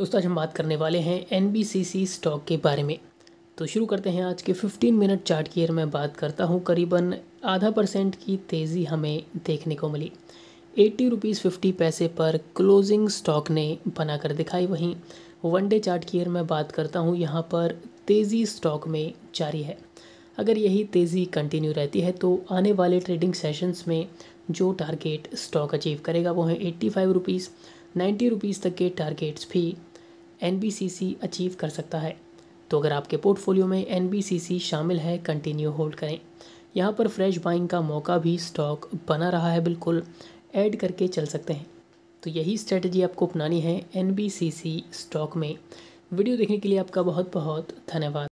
दोस्तों आज हम बात करने वाले हैं एन स्टॉक के बारे में तो शुरू करते हैं आज के 15 मिनट चार्ट की मैं बात करता हूँ करीबन आधा परसेंट की तेज़ी हमें देखने को मिली एट्टी रुपीज़ फिफ्टी पैसे पर क्लोजिंग स्टॉक ने बना कर दिखाई वहीं वन डे चार्ट की मैं बात करता हूँ यहाँ पर तेज़ी स्टॉक में जारी है अगर यही तेज़ी कंटिन्यू रहती है तो आने वाले ट्रेडिंग सेशंस में जो टारगेट स्टॉक अचीव करेगा वो है eighty five rupees ninety rupees तक के टारगेट्स भी एन अचीव कर सकता है तो अगर आपके पोर्टफोलियो में एन शामिल है कंटिन्यू होल्ड करें यहाँ पर फ्रेश बाइंग का मौका भी स्टॉक बना रहा है बिल्कुल ऐड करके चल सकते हैं तो यही स्ट्रेटजी आपको अपनानी है एन स्टॉक में वीडियो देखने के लिए आपका बहुत बहुत धन्यवाद